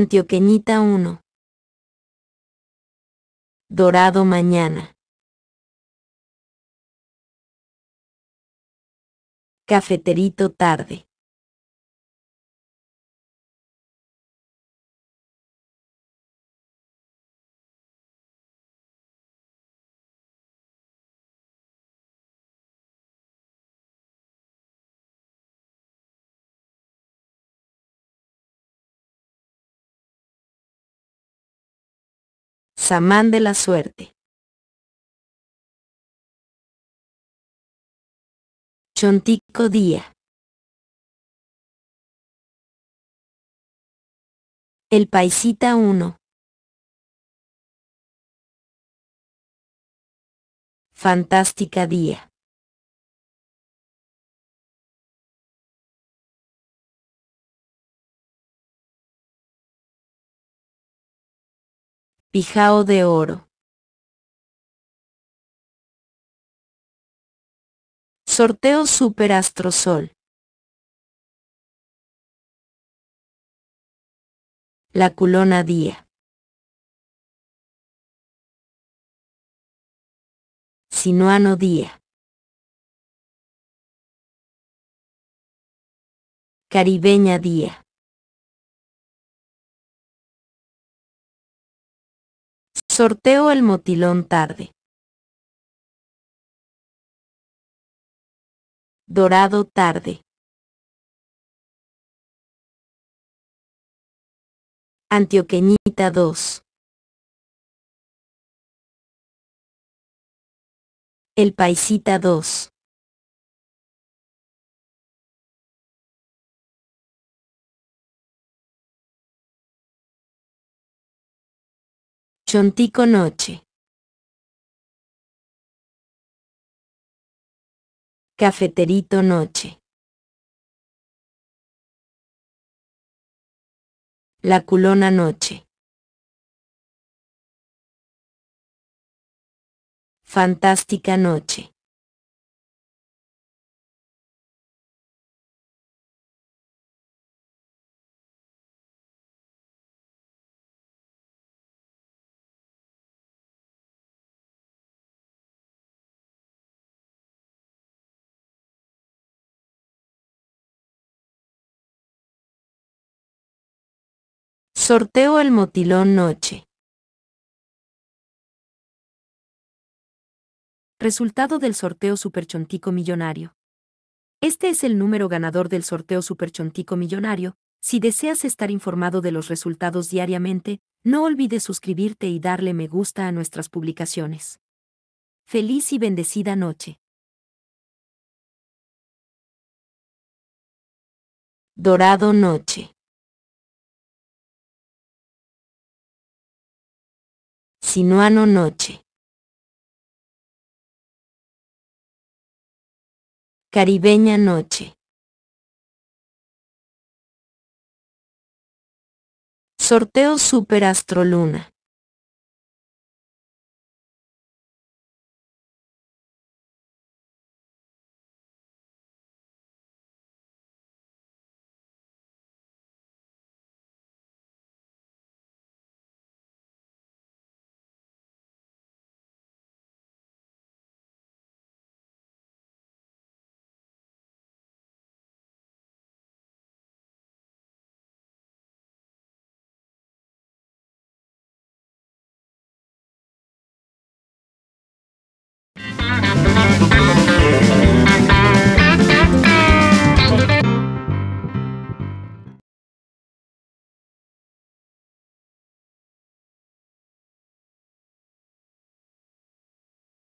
Antioqueñita 1. Dorado Mañana. Cafeterito Tarde. Samán de la suerte. Chontico Día. El Paisita 1. Fantástica Día. Pijao de oro. Sorteo Super Sol. La culona día. Sinuano día. Caribeña día. Sorteo el motilón tarde. Dorado tarde. Antioqueñita 2. El Paisita 2. Chontico Noche. Cafeterito Noche. La culona noche. Fantástica noche. Sorteo el motilón noche. Resultado del sorteo Superchontico Millonario. Este es el número ganador del sorteo Superchontico Millonario. Si deseas estar informado de los resultados diariamente, no olvides suscribirte y darle me gusta a nuestras publicaciones. Feliz y bendecida noche. Dorado Noche. sinuano noche. Caribeña noche. Sorteo Super Astroluna.